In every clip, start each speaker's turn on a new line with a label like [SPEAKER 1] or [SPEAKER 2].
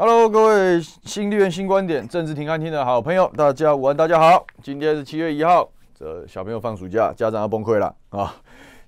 [SPEAKER 1] Hello，各位新立院新观点政治庭安厅的好朋友，大家午安，大家好。今天是七月一号，这小朋友放暑假，家长要崩溃了啊！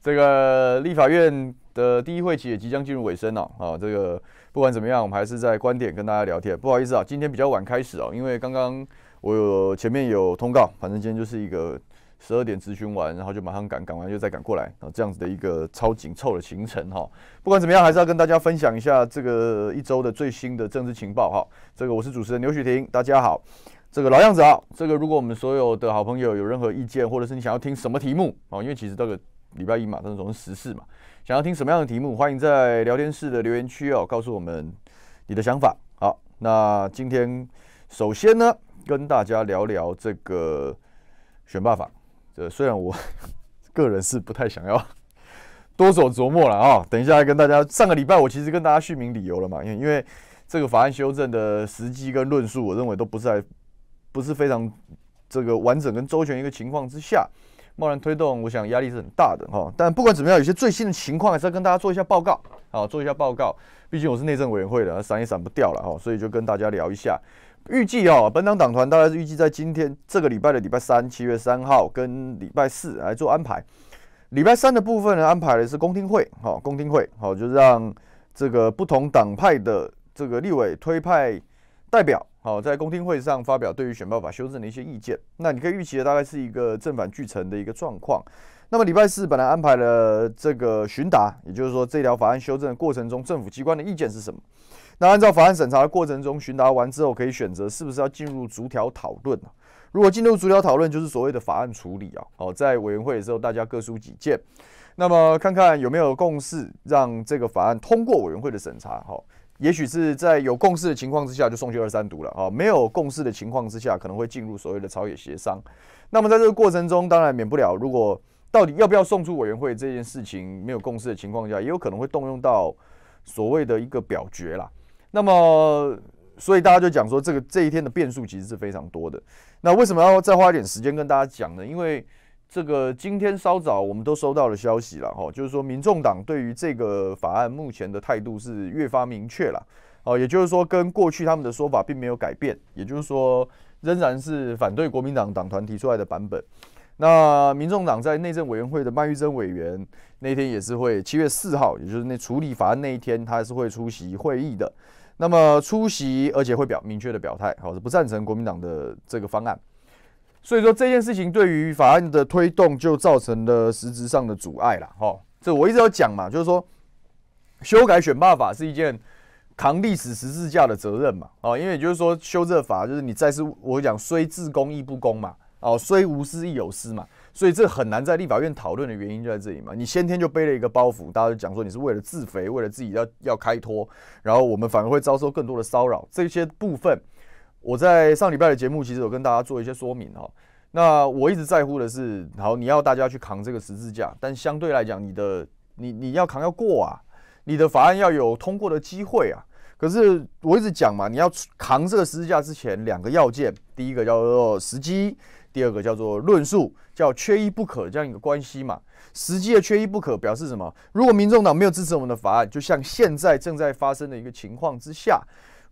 [SPEAKER 1] 这个立法院的第一会期也即将进入尾声了啊！这个不管怎么样，我们还是在观点跟大家聊天。不好意思啊，今天比较晚开始哦，因为刚刚我有前面有通告，反正今天就是一个。十二点咨询完，然后就马上赶，赶完就再赶过来，啊，这样子的一个超紧凑的行程哈。不管怎么样，还是要跟大家分享一下这个一周的最新的政治情报哈。这个我是主持人刘雪婷，大家好。这个老样子啊，这个如果我们所有的好朋友有任何意见，或者是你想要听什么题目哦，因为其实这个礼拜一嘛，当种总是时事嘛，想要听什么样的题目，欢迎在聊天室的留言区哦，告诉我们你的想法。好，那今天首先呢，跟大家聊聊这个选罢法。呃，虽然我 个人是不太想要多手琢磨了啊，等一下跟大家。上个礼拜我其实跟大家续明理由了嘛，因为因为这个法案修正的时机跟论述，我认为都不在不是非常这个完整跟周全一个情况之下，贸然推动，我想压力是很大的哈。但不管怎么样，有些最新的情况还是要跟大家做一下报告，好做一下报告。毕竟我是内政委员会的，闪也闪不掉了哈，所以就跟大家聊一下。预计哦，本党党团大概是预计在今天这个礼拜的礼拜三，七月三号跟礼拜四来做安排。礼拜三的部分呢，安排的是公听会，哈，公听会，好，就是让这个不同党派的这个立委推派代表，好，在公听会上发表对于选票法修正的一些意见。那你可以预期的大概是一个正反俱成的一个状况。那么礼拜四本来安排了这个询答，也就是说这条法案修正的过程中政府机关的意见是什么？那按照法案审查的过程中，询答完之后，可以选择是不是要进入逐条讨论如果进入逐条讨论，就是所谓的法案处理啊。好，在委员会的时候，大家各抒己见，那么看看有没有共识，让这个法案通过委员会的审查。哈，也许是在有共识的情况之下，就送去二三读了啊。没有共识的情况之下，可能会进入所谓的朝野协商。那么在这个过程中，当然免不了，如果到底要不要送出委员会这件事情没有共识的情况下，也有可能会动用到所谓的一个表决啦。那么，所以大家就讲说，这个这一天的变数其实是非常多的。那为什么要再花一点时间跟大家讲呢？因为这个今天稍早，我们都收到了消息了哈，就是说，民众党对于这个法案目前的态度是越发明确了。哦，也就是说，跟过去他们的说法并没有改变，也就是说，仍然是反对国民党党团提出来的版本。那民众党在内政委员会的麦玉珍委员那天也是会七月四号，也就是那处理法案那一天，他还是会出席会议的。那么出席而且会表明确的表态，好是不赞成国民党的这个方案，所以说这件事情对于法案的推动就造成了实质上的阻碍了，哈。这我一直要讲嘛，就是说修改选罢法是一件扛历史十字架的责任嘛，啊，因为就是说修这法就是你再次我讲虽自公亦不公嘛，哦，虽无私亦有私嘛。所以这很难在立法院讨论的原因就在这里嘛，你先天就背了一个包袱，大家就讲说你是为了自肥，为了自己要要开脱，然后我们反而会遭受更多的骚扰。这些部分，我在上礼拜的节目其实有跟大家做一些说明哈。那我一直在乎的是，好你要大家去扛这个十字架，但相对来讲，你的你你要扛要过啊，你的法案要有通过的机会啊。可是我一直讲嘛，你要扛这个十字架之前，两个要件，第一个叫做时机。第二个叫做论述，叫缺一不可这样一个关系嘛。实际的缺一不可表示什么？如果民众党没有支持我们的法案，就像现在正在发生的一个情况之下，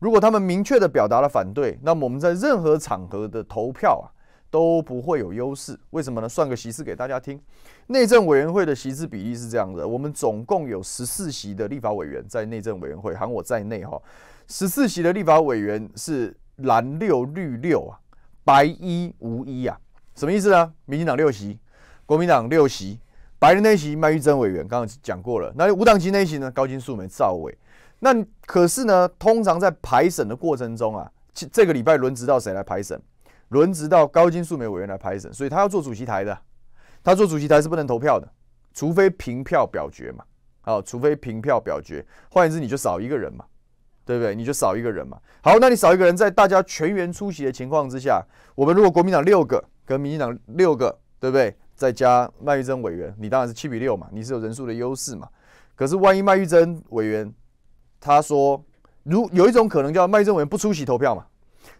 [SPEAKER 1] 如果他们明确的表达了反对，那么我们在任何场合的投票啊都不会有优势。为什么呢？算个席次给大家听。内政委员会的席次比例是这样的：我们总共有十四席的立法委员在内政委员会，含我在内哈。十四席的立法委员是蓝六绿六啊。白衣无一啊，什么意思呢？民进党六席，国民党六席，白人那席，麦玉珍委员刚刚讲过了。那无党籍那席呢？高金素梅赵伟。那可是呢，通常在排审的过程中啊，这个礼拜轮值到谁来排审？轮值到高金素梅委员来排审，所以他要做主席台的。他做主席台是不能投票的，除非凭票表决嘛。好，除非凭票表决，换言之，你就少一个人嘛。对不对？你就少一个人嘛。好，那你少一个人，在大家全员出席的情况之下，我们如果国民党六个跟民进党六个，对不对？再加麦玉珍委员，你当然是七比六嘛，你是有人数的优势嘛。可是万一麦玉珍委员他说，如有一种可能叫麦玉珍委员不出席投票嘛，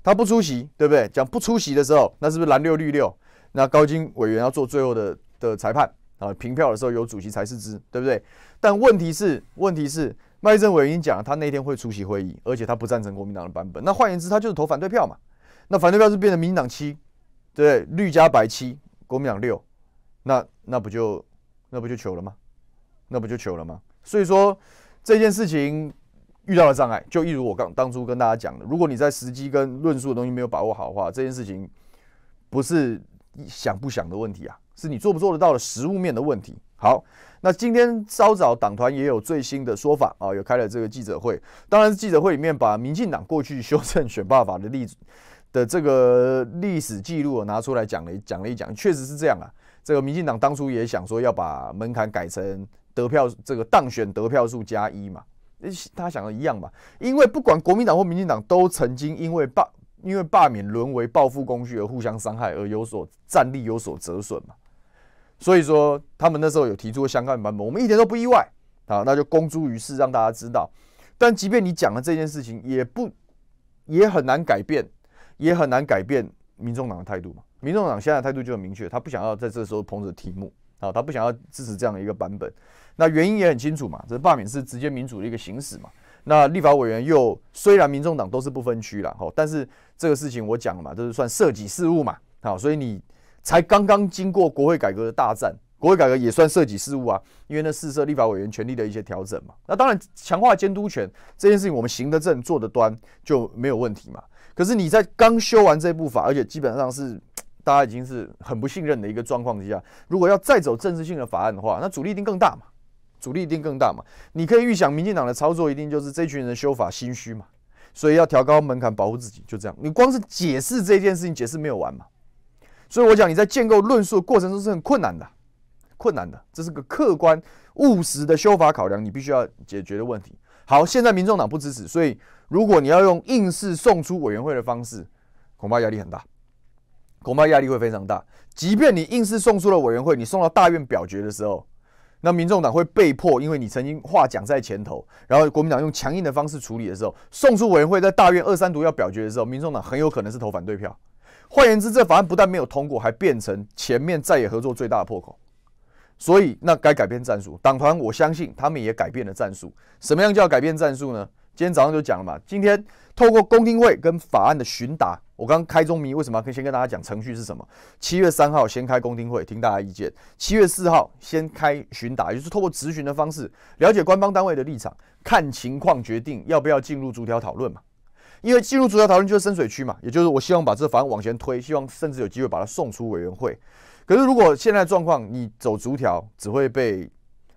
[SPEAKER 1] 他不出席，对不对？讲不出席的时候，那是不是蓝六绿六？那高金委员要做最后的的裁判啊？评票的时候有主席裁示之，对不对？但问题是，问题是。麦政委已经讲，了，他那天会出席会议，而且他不赞成国民党的版本。那换言之，他就是投反对票嘛。那反对票是变成民党七，对，绿加白七，国民党六，那那不就那不就球了吗？那不就球了吗？所以说这件事情遇到了障碍，就一如我刚当初跟大家讲的，如果你在时机跟论述的东西没有把握好的话，这件事情不是想不想的问题啊，是你做不做得到的实物面的问题。好，那今天稍早党团也有最新的说法啊，有开了这个记者会。当然，记者会里面把民进党过去修正《选罢法》的例子的这个历史记录拿出来讲了讲了一讲，确实是这样啊。这个民进党当初也想说要把门槛改成得票这个当选得票数加一嘛，他想的一样嘛。因为不管国民党或民进党，都曾经因为罢因为罢免沦为报复工具而互相伤害，而有所战力有所折损嘛。所以说，他们那时候有提出相关版本，我们一点都不意外啊。那就公诸于世，让大家知道。但即便你讲了这件事情，也不也很难改变，也很难改变民众党的态度嘛。民众党现在态度就很明确，他不想要在这时候捧着题目啊，他不想要支持这样的一个版本。那原因也很清楚嘛，这罢免是直接民主的一个行使嘛。那立法委员又虽然民众党都是不分区了，哈，但是这个事情我讲了嘛，就是算涉及事务嘛，好，所以你。才刚刚经过国会改革的大战，国会改革也算涉及事务啊，因为那四设立法委员权力的一些调整嘛。那当然强化监督权这件事情，我们行得正坐得端就没有问题嘛。可是你在刚修完这部法，而且基本上是大家已经是很不信任的一个状况之下，如果要再走政治性的法案的话，那阻力一定更大嘛，阻力一定更大嘛。你可以预想民进党的操作一定就是这群人修法心虚嘛，所以要调高门槛保护自己，就这样。你光是解释这件事情，解释没有完嘛。所以，我讲你在建构论述的过程中是很困难的，困难的，这是个客观务实的修法考量，你必须要解决的问题。好，现在民众党不支持，所以如果你要用硬式送出委员会的方式，恐怕压力很大，恐怕压力会非常大。即便你硬是送出了委员会，你送到大院表决的时候，那民众党会被迫，因为你曾经话讲在前头，然后国民党用强硬的方式处理的时候，送出委员会在大院二三读要表决的时候，民众党很有可能是投反对票。换言之，这法案不但没有通过，还变成前面再也合作最大的破口。所以，那该改变战术。党团，我相信他们也改变了战术。什么样叫改变战术呢？今天早上就讲了嘛。今天透过公听会跟法案的询答，我刚开中迷，为什么可以先跟大家讲程序是什么？七月三号先开公听会，听大家意见；七月四号先开询答，就是透过质询的方式了解官方单位的立场，看情况决定要不要进入逐条讨论嘛。因为进入主要讨论就是深水区嘛，也就是我希望把这法案往前推，希望甚至有机会把它送出委员会。可是如果现在状况，你走逐条只会被，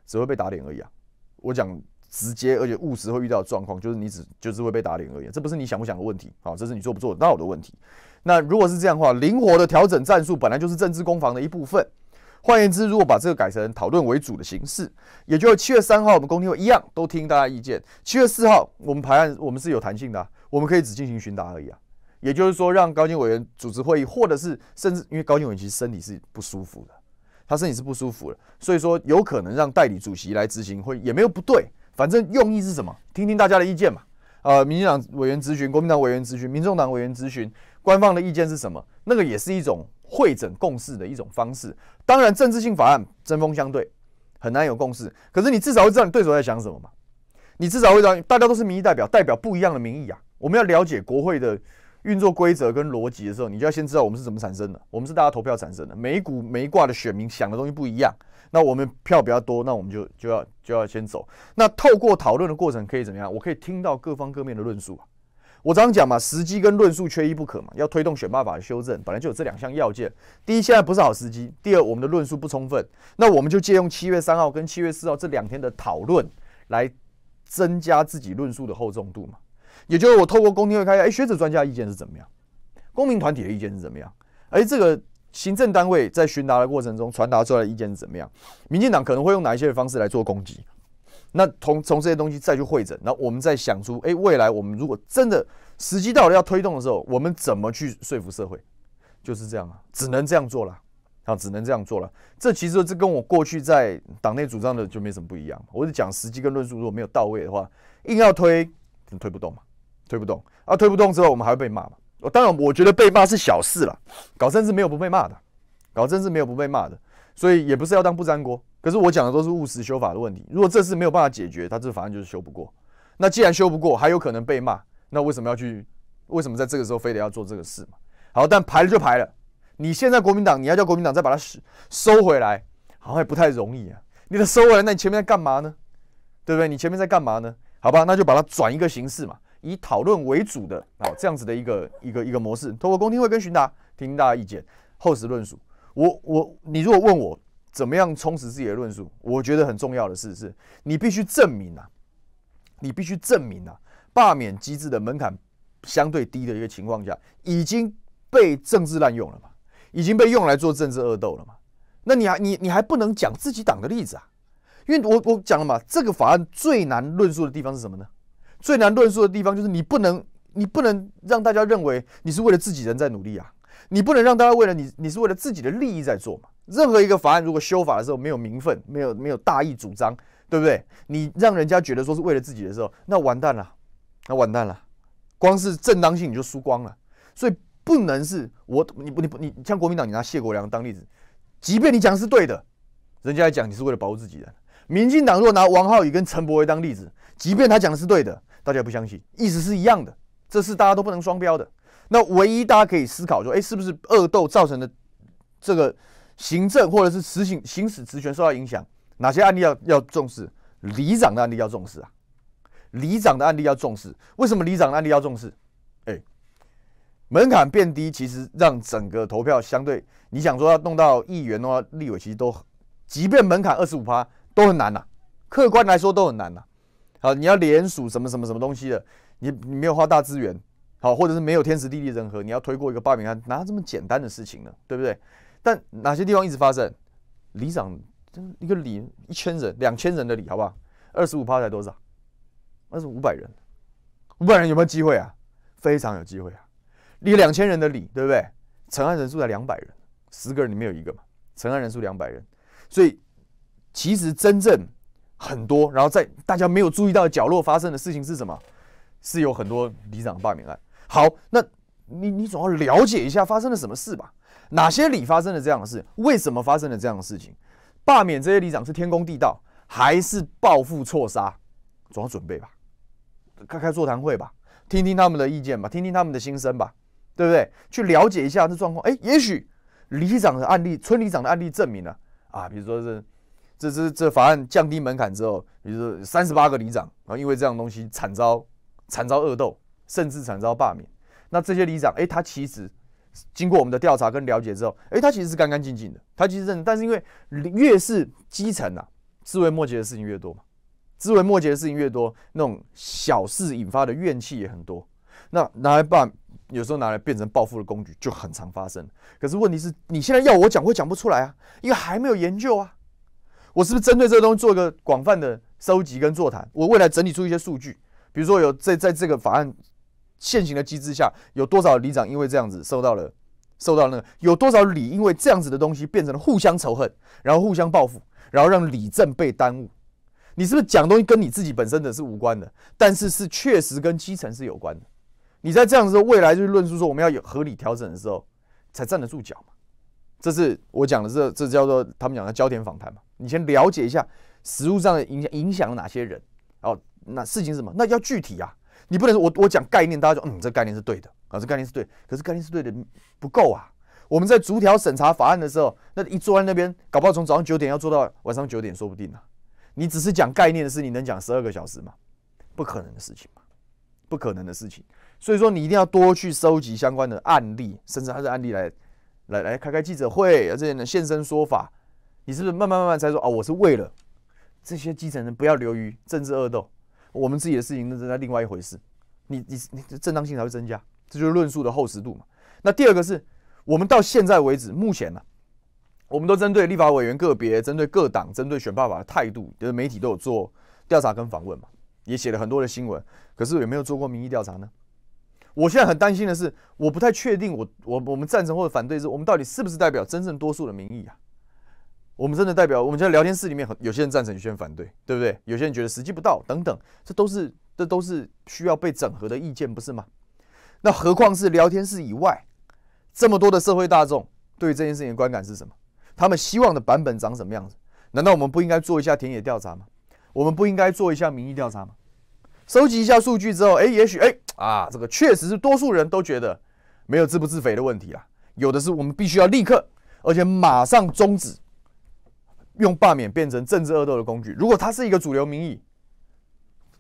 [SPEAKER 1] 只会被打脸而已啊！我讲直接而且务实会遇到的状况就是你只就是会被打脸而已，这不是你想不想的问题啊，这是你做不做得到的问题。那如果是这样的话，灵活的调整战术本来就是政治攻防的一部分。换言之，如果把这个改成讨论为主的形式，也就七月三号我们公听会一样都听大家意见，七月四号我们排案我们是有弹性的。我们可以只进行询答而已啊，也就是说，让高金委员组织会议，或者是甚至因为高金委员其实身体是不舒服的，他身体是不舒服的，所以说有可能让代理主席来执行会也没有不对，反正用意是什么？听听大家的意见嘛。呃，民进党委员咨询，国民党委员咨询，民众党委员咨询，官方的意见是什么？那个也是一种会诊共事的一种方式。当然，政治性法案针锋相对，很难有共识。可是你至少会知道你对手在想什么嘛？你至少会知道大家都是民意代表，代表不一样的民意啊。我们要了解国会的运作规则跟逻辑的时候，你就要先知道我们是怎么产生的。我们是大家投票产生的，每一股每一挂的选民想的东西不一样。那我们票比较多，那我们就就要就要先走。那透过讨论的过程可以怎么样？我可以听到各方各面的论述。我常常讲嘛，时机跟论述缺一不可嘛。要推动选办法的修正，本来就有这两项要件。第一，现在不是好时机；第二，我们的论述不充分。那我们就借用七月三号跟七月四号这两天的讨论，来增加自己论述的厚重度嘛。也就是我透过公听会看一下，哎，学者专家意见是怎么样，公民团体的意见是怎么样，哎，这个行政单位在询答的过程中传达出来的意见是怎么样，民进党可能会用哪一些的方式来做攻击，那从从这些东西再去会诊，那我们再想出，哎，未来我们如果真的时机到了要推动的时候，我们怎么去说服社会，就是这样啊，只能这样做了，啊，只能这样做了，这其实这跟我过去在党内主张的就没什么不一样，我是讲时机跟论述如果没有到位的话，硬要推，推不动嘛。推不动啊，推不动之后，我们还会被骂嘛？我当然，我觉得被骂是小事了。搞政治没有不被骂的，搞政治没有不被骂的，所以也不是要当不粘锅。可是我讲的都是务实修法的问题。如果这事没有办法解决，它这法案就是修不过。那既然修不过，还有可能被骂，那为什么要去？为什么在这个时候非得要做这个事嘛？好，但排了就排了。你现在国民党，你要叫国民党再把它收收回来，好像也不太容易啊。你的收回来，那你前面在干嘛呢？对不对？你前面在干嘛呢？好吧，那就把它转一个形式嘛。以讨论为主的啊，这样子的一个一个一个模式，透过公听会跟询答，听大家意见，厚实论述。我我你如果问我怎么样充实自己的论述，我觉得很重要的事是，你必须证明啊，你必须证明啊，罢免机制的门槛相对低的一个情况下，已经被政治滥用了嘛，已经被用来做政治恶斗了嘛。那你还你你还不能讲自己党的例子啊，因为我我讲了嘛，这个法案最难论述的地方是什么呢？最难论述的地方就是你不能，你不能让大家认为你是为了自己人在努力啊，你不能让大家为了你，你是为了自己的利益在做嘛。任何一个法案如果修法的时候没有名分，没有没有大义主张，对不对？你让人家觉得说是为了自己的时候，那完蛋了，那完蛋了，光是正当性你就输光了。所以不能是我，你你你你像国民党，你拿谢国良当例子，即便你讲的是对的，人家来讲你是为了保护自己的。民进党若拿王浩宇跟陈柏威当例子，即便他讲的是对的。大家不相信，意思是一样的。这是大家都不能双标的。那唯一大家可以思考说，哎，是不是恶斗造成的这个行政或者是实行行使职权受到影响？哪些案例要要重视？里长的案例要重视啊！里长的案例要重视。为什么里长的案例要重视？哎，门槛变低，其实让整个投票相对，你想说要弄到议员的话，立委其实都，即便门槛二十五趴都很难呐。客观来说都很难呐。好，你要联署什么什么什么东西的，你你没有花大资源，好，或者是没有天时地利人和，你要推过一个罢免案，哪有这么简单的事情呢？对不对？但哪些地方一直发生？里长一个里一千人、两千人的里，好不好？二十五趴才多少？二十五百人，五百人有没有机会啊？非常有机会啊！一个两千人的里，对不对？成案人数才两百人，十个人里面有一个嘛？成案人数两百人，所以其实真正。很多，然后在大家没有注意到角落发生的事情是什么？是有很多里长的罢免案。好，那你你总要了解一下发生了什么事吧？哪些里发生了这样的事？为什么发生了这样的事情？罢免这些里长是天公地道，还是报复错杀？总要准备吧，开开座谈会吧，听听他们的意见吧，听听他们的心声吧，对不对？去了解一下这状况。哎，也许里长的案例，村里长的案例证明了啊，比如说是。这这这法案降低门槛之后，比如说三十八个里长啊，因为这样东西惨遭惨遭恶斗，甚至惨遭罢免。那这些里长，哎，他其实经过我们的调查跟了解之后，哎，他其实是干干净净的，他其实认。但是因为越是基层啊，枝微末节的事情越多嘛，枝微末节的事情越多，那种小事引发的怨气也很多。那拿来办，有时候拿来变成报复的工具就很常发生。可是问题是你现在要我讲，我讲不出来啊，因为还没有研究啊。我是不是针对这个东西做一个广泛的收集跟座谈？我未来整理出一些数据，比如说有在在这个法案现行的机制下，有多少里长因为这样子受到了受到那个有多少里因为这样子的东西变成了互相仇恨，然后互相报复，然后让里政被耽误。你是不是讲东西跟你自己本身的是无关的，但是是确实跟基层是有关的？你在这样子说未来就论述说我们要有合理调整的时候才站得住脚嘛？这是我讲的这这叫做他们讲的焦点访谈嘛？你先了解一下食物上的影响，影响了哪些人？哦，那事情什么？那要具体啊！你不能我我讲概念，大家就嗯，这概念是对的啊，这概念是对，可是概念是对的不够啊！我们在逐条审查法案的时候，那一坐在那边，搞不好从早上九点要做到晚上九点，说不定呢。你只是讲概念的事，你能讲十二个小时吗？不可能的事情嘛，不可能的事情。所以说，你一定要多去收集相关的案例，甚至还是案例来来来开开记者会，这些呢现身说法。你是不是慢慢慢慢才说啊？我是为了这些基层人不要流于政治恶斗，我们自己的事情那那另外一回事。你你你正当性才会增加，这就是论述的厚实度嘛。那第二个是我们到现在为止目前呢，我们都针对立法委员个别、针对各党、针对选爸爸的态度，就是媒体都有做调查跟访问嘛，也写了很多的新闻。可是有没有做过民意调查呢？我现在很担心的是，我不太确定我我我们赞成或者反对，是我们到底是不是代表真正多数的民意啊？我们真的代表？我们在聊天室里面，很有些人赞成，有些人反对，对不对？有些人觉得时机不到，等等，这都是这都是需要被整合的意见，不是吗？那何况是聊天室以外，这么多的社会大众对这件事情的观感是什么？他们希望的版本长什么样子？难道我们不应该做一下田野调查吗？我们不应该做一下民意调查吗？收集一下数据之后，哎，也许，哎啊，这个确实是多数人都觉得没有自不自肥的问题啊，有的是我们必须要立刻，而且马上终止。用罢免变成政治恶斗的工具，如果它是一个主流民意，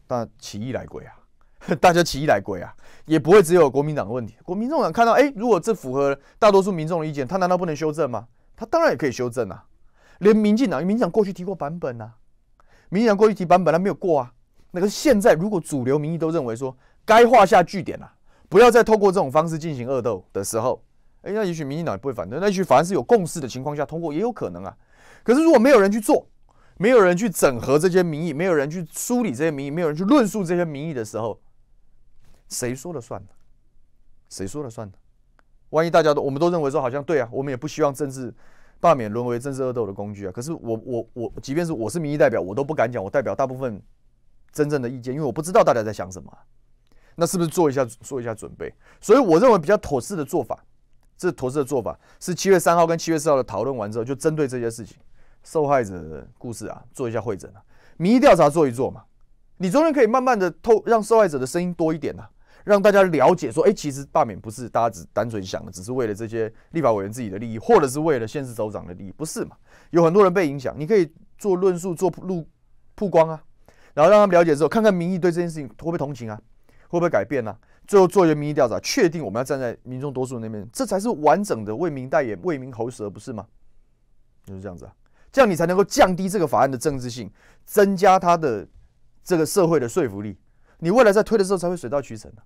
[SPEAKER 1] 那起义来归啊，大家起义来归啊，也不会只有国民党的问题。国民政党看到，哎，如果这符合大多数民众的意见，他难道不能修正吗？他当然也可以修正啊。连民进党、民进党过去提过版本啊，民进党过去提版本，它没有过啊。那个现在如果主流民意都认为说该画下句点啊，不要再透过这种方式进行恶斗的时候，哎，那也许民进党也不会反对，那也许反而是有共识的情况下通过也有可能啊。可是，如果没有人去做，没有人去整合这些民意，没有人去梳理这些民意，没有人去论述这些民意的时候，谁说了算呢？谁说了算呢？万一大家都，我们都认为说好像对啊，我们也不希望政治罢免沦为政治恶斗的工具啊。可是，我我我，即便是我是民意代表，我都不敢讲，我代表大部分真正的意见，因为我不知道大家在想什么。那是不是做一下做一下准备？所以，我认为比较妥适的做法，这妥适的做法是七月三号跟七月四号的讨论完之后，就针对这些事情。受害者的故事啊，做一下会诊啊，民意调查做一做嘛。你中间可以慢慢的透，让受害者的声音多一点呐，让大家了解说，哎，其实罢免不是大家只单纯想的，只是为了这些立法委员自己的利益，或者是为了现实首长的利益，不是嘛？有很多人被影响，你可以做论述，做铺露曝光啊，然后让他们了解之后，看看民意对这件事情会不会同情啊，会不会改变呢？最后做一个民意调查，确定我们要站在民众多数那边，这才是完整的为民代言、为民喉舌，不是吗？就是这样子啊。这样你才能够降低这个法案的政治性，增加它的这个社会的说服力。你未来在推的时候才会水到渠成的。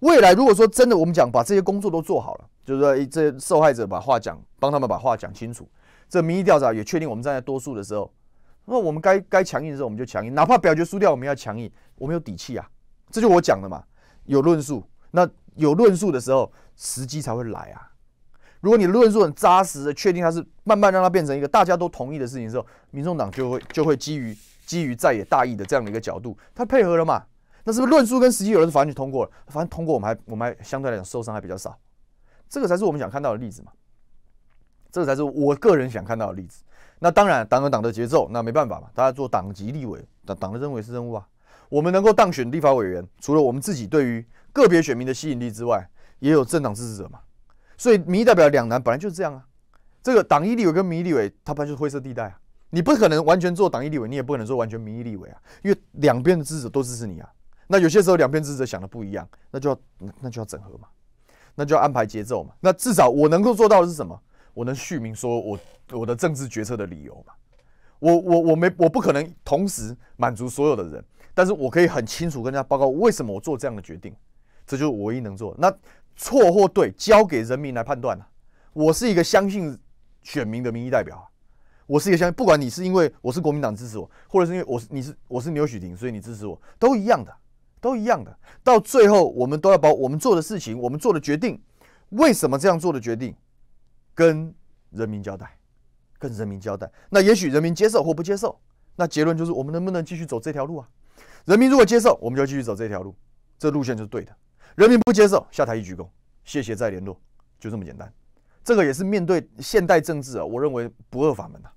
[SPEAKER 1] 未来如果说真的，我们讲把这些工作都做好了，就是说这受害者把话讲，帮他们把话讲清楚。这民意调查也确定我们站在多数的时候，那我们该该强硬的时候我们就强硬，哪怕表决输掉，我们要强硬，我们有底气啊。这就我讲的嘛，有论述，那有论述的时候，时机才会来啊。如果你论述很扎实的，确定它是慢慢让它变成一个大家都同意的事情之时候，民众党就会就会基于基于在野大义的这样的一个角度，他配合了嘛？那是不是论述跟实际有的反正就通过了，反正通过我们还我们还相对来讲受伤还比较少，这个才是我们想看到的例子嘛，这个才是我个人想看到的例子。那当然，党和党的节奏那没办法嘛，大家做党籍立委，党党的认为是任务啊。我们能够当选立法委员，除了我们自己对于个别选民的吸引力之外，也有政党支持者嘛。所以，民意代表两难本来就是这样啊。这个党一立委跟民意立委，他来就是灰色地带啊？你不可能完全做党一立委，你也不可能做完全民意立委啊，因为两边的支持都支持你啊。那有些时候，两边支持想的不一样，那就要那就要整合嘛，那就要安排节奏嘛。那至少我能够做到的是什么？我能续明说我我的政治决策的理由嘛。我我我没我不可能同时满足所有的人，但是我可以很清楚跟大家报告为什么我做这样的决定，这就是我唯一能做那。错或对，交给人民来判断了。我是一个相信选民的民意代表，我是一个相信，不管你是因为我是国民党支持我，或者是因为我是你是我是牛许廷，所以你支持我，都一样的，都一样的。到最后，我们都要把我们做的事情，我们做的决定，为什么这样做的决定，跟人民交代，跟人民交代。那也许人民接受或不接受，那结论就是我们能不能继续走这条路啊？人民如果接受，我们就继续走这条路，这路线就是对的。人民不接受，下台一鞠躬，谢谢再联络，就这么简单。这个也是面对现代政治啊，我认为不二法门呐。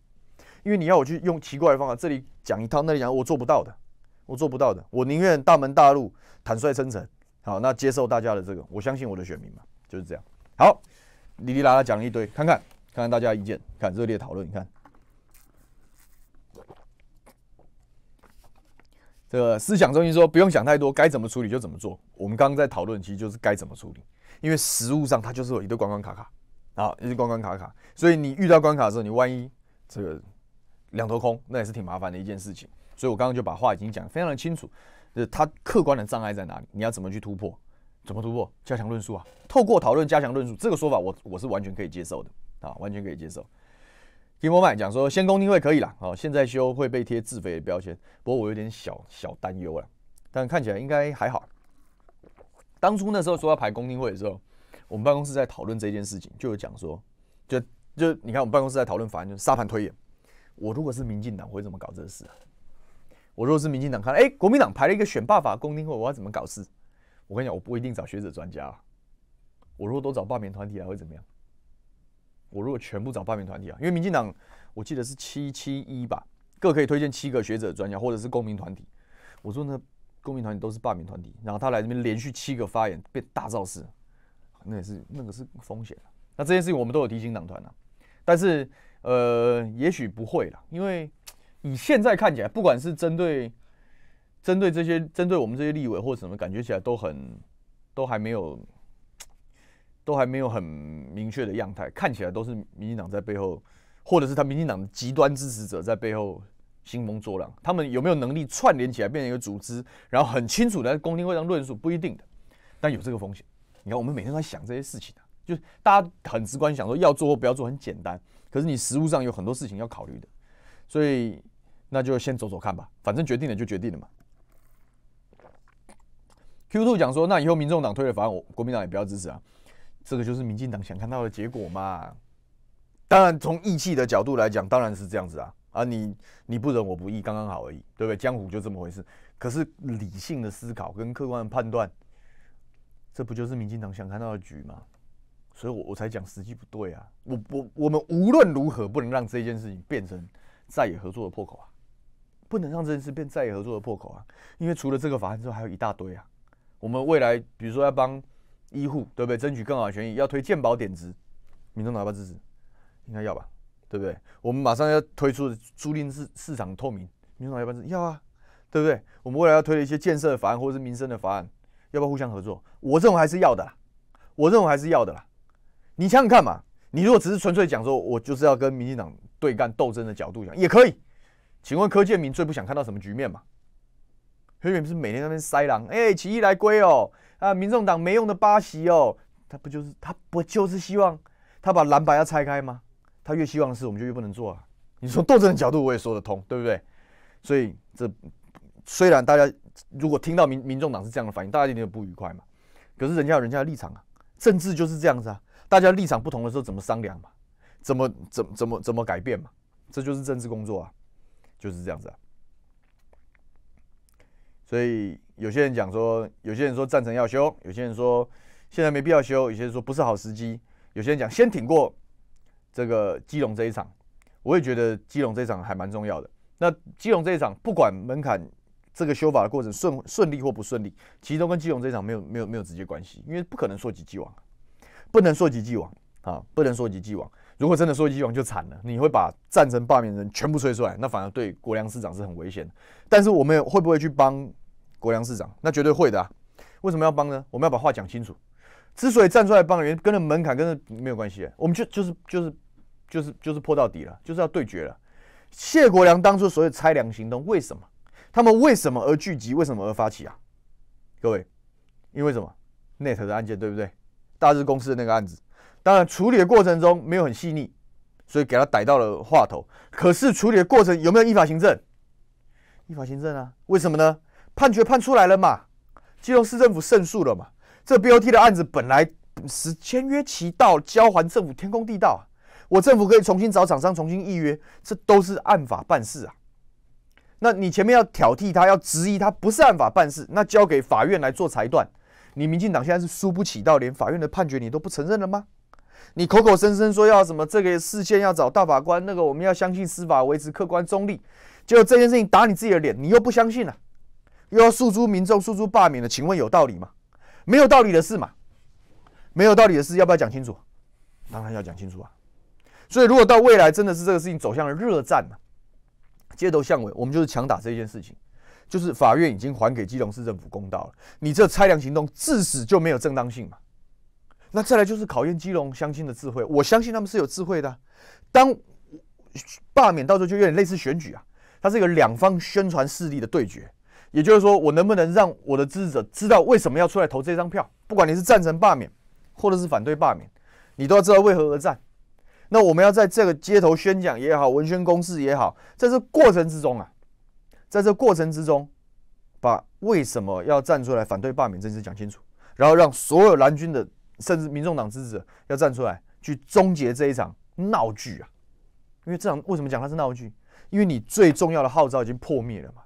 [SPEAKER 1] 因为你要我去用奇怪的方法，这里讲一套，那里讲，我做不到的，我做不到的，我宁愿大门大路，坦率真诚。好，那接受大家的这个，我相信我的选民嘛，就是这样。好，里里拉拉讲一堆，看看看看大家意见，看热烈讨论，你看。这个思想中心说不用想太多，该怎么处理就怎么做。我们刚刚在讨论，其实就是该怎么处理，因为实物上它就是有一堆关关卡卡，啊，一堆关关卡卡，所以你遇到关卡的时候，你万一这个两头空，那也是挺麻烦的一件事情。所以我刚刚就把话已经讲非常的清楚，就是它客观的障碍在哪里，你要怎么去突破，怎么突破，加强论述啊，透过讨论加强论述，这个说法我我是完全可以接受的，啊，完全可以接受。金伯曼讲说，先公听会可以了，哦，现在修会被贴自肥的标签，不过我有点小小担忧了，但看起来应该还好。当初那时候说要排公听会的时候，我们办公室在讨论这件事情，就有讲说，就就你看我们办公室在讨论法案，就是沙盘推演，我如果是民进党会怎么搞这个事啊？我如果是民进党，看诶国民党排了一个选罢法公听会，我要怎么搞事？我跟你讲，我不一定找学者专家，我如果都找罢免团体啊，会怎么样？我如果全部找罢免团体啊，因为民进党，我记得是七七一吧，各可以推荐七个学者专家或者是公民团体。我说呢，公民团体都是罢免团体，然后他来这边连续七个发言被大造势，那也是那个是风险那这件事情我们都有提醒党团啊，但是呃，也许不会了，因为以现在看起来，不管是针对针对这些针对我们这些立委或者什么，感觉起来都很都还没有。都还没有很明确的样态，看起来都是民进党在背后，或者是他民进党的极端支持者在背后兴风作浪。他们有没有能力串联起来变成一个组织，然后很清楚的在公听会上论述，不一定的，但有这个风险。你看，我们每天都在想这些事情啊，就是大家很直观想说要做或不要做，很简单。可是你实务上有很多事情要考虑的，所以那就先走走看吧，反正决定了就决定了嘛。Q Two 讲说，那以后民众党推的法案，国民党也不要支持啊。这个就是民进党想看到的结果嘛？当然，从义气的角度来讲，当然是这样子啊！啊，你你不仁，我不义，刚刚好而已，对不对？江湖就这么回事。可是理性的思考跟客观的判断，这不就是民进党想看到的局吗？所以，我我才讲时机不对啊！我我我们无论如何不能让这件事情变成再也合作的破口啊！不能让这件事变再也合作的破口啊！因为除了这个法案之外，还有一大堆啊！我们未来，比如说要帮。医护对不对？争取更好的权益，要推健保贬值，民众要不要支持？应该要吧，对不对？我们马上要推出的租赁市市场透明，民众要不要支持？要啊，对不对？我们未来要推的一些建设法案或者是民生的法案，要不要互相合作？我认为还是要的啦，我认为还是要的啦。你想想看嘛，你如果只是纯粹讲说，我就是要跟民进党对干斗争的角度讲，也可以。请问柯建明最不想看到什么局面嘛？柯建不是每天在那边塞狼，哎，起义来归哦。啊，民众党没用的巴西哦，他不就是他不就是希望他把蓝白要拆开吗？他越希望的事，我们就越不能做。啊。你从斗争的角度我也说得通，对不对？所以这虽然大家如果听到民民众党是这样的反应，大家有点不愉快嘛。可是人家有人家的立场啊，政治就是这样子啊。大家立场不同的时候怎么商量嘛？怎么怎怎么怎么改变嘛？这就是政治工作啊，就是这样子啊。所以有些人讲说，有些人说赞成要修，有些人说现在没必要修，有些人说不是好时机，有些人讲先挺过这个基隆这一场。我也觉得基隆这一场还蛮重要的。那基隆这一场不管门槛这个修法的过程顺顺利或不顺利，其实都跟基隆这一场没有没有没有直接关系，因为不可能说及既往，不能说及既往啊，不能说及既往。如果真的说及既往就惨了，你会把赞成罢免的人全部吹出来，那反而对国梁市长是很危险的。但是我们会不会去帮？国梁市长，那绝对会的啊！为什么要帮呢？我们要把话讲清楚。之所以站出来帮，跟那门槛跟那没有关系。我们就就是就是就是就是破到底了，就是要对决了。谢国梁当初所谓拆粮行动，为什么？他们为什么而聚集？为什么而发起啊？各位，因为什么？Net 的案件对不对？大日公司的那个案子，当然处理的过程中没有很细腻，所以给他逮到了话头。可是处理的过程有没有依法行政？依法行政啊？为什么呢？判决判出来了嘛？基隆市政府胜诉了嘛？这 BOT 的案子本来是签约期到交还政府天公地道，我政府可以重新找厂商重新预约，这都是按法办事啊。那你前面要挑剔他，要质疑他不是按法办事，那交给法院来做裁断。你民进党现在是输不起到连法院的判决你都不承认了吗？你口口声声说要什么这个事件要找大法官，那个我们要相信司法维持客观中立，结果这件事情打你自己的脸，你又不相信了。又要诉诸民众、诉诸罢免的，请问有道理吗？没有道理的事嘛，没有道理的事，要不要讲清楚？当然要讲清楚啊！所以，如果到未来真的是这个事情走向了热战呢，街头巷尾，我们就是强打这件事情，就是法院已经还给基隆市政府公道了。你这拆梁行动自始就没有正当性嘛？那再来就是考验基隆乡亲的智慧，我相信他们是有智慧的。当罢免到时候就有点类似选举啊，它是一个两方宣传势力的对决。也就是说，我能不能让我的支持者知道为什么要出来投这张票？不管你是赞成罢免，或者是反对罢免，你都要知道为何而战。那我们要在这个街头宣讲也好，文宣攻势也好，在这过程之中啊，在这过程之中，把为什么要站出来反对罢免，这件事讲清楚，然后让所有蓝军的，甚至民众党支持者要站出来，去终结这一场闹剧啊！因为这场为什么讲它是闹剧？因为你最重要的号召已经破灭了嘛。